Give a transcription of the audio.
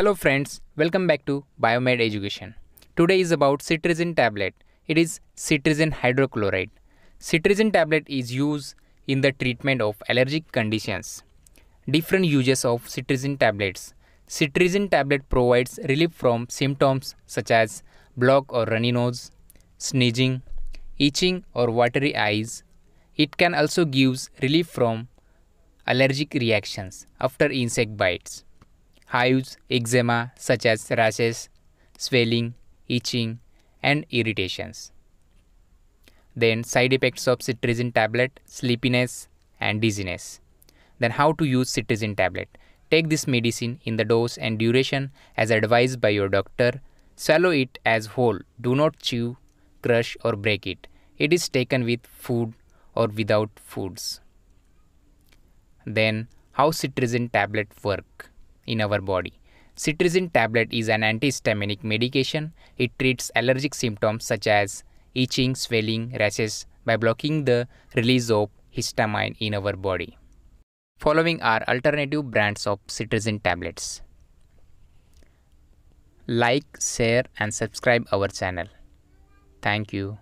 Hello friends, welcome back to Biomed Education. Today is about cetirizine tablet. It is cetirizine hydrochloride. Cetirizine tablet is used in the treatment of allergic conditions. Different uses of cetirizine tablets. Cetirizine tablet provides relief from symptoms such as block or runny nose, sneezing, itching or watery eyes. It can also give relief from allergic reactions after insect bites hives, eczema such as rashes, swelling, itching and irritations. Then side effects of cetirizine tablet, sleepiness and dizziness. Then how to use cetirizine tablet. Take this medicine in the dose and duration as advised by your doctor. Swallow it as whole. Do not chew, crush or break it. It is taken with food or without foods. Then how cetirizine tablet work in our body. Cetirizine tablet is an antihistaminic medication. It treats allergic symptoms such as itching, swelling, rashes by blocking the release of histamine in our body. Following are alternative brands of cetirizine tablets. Like, share and subscribe our channel. Thank you.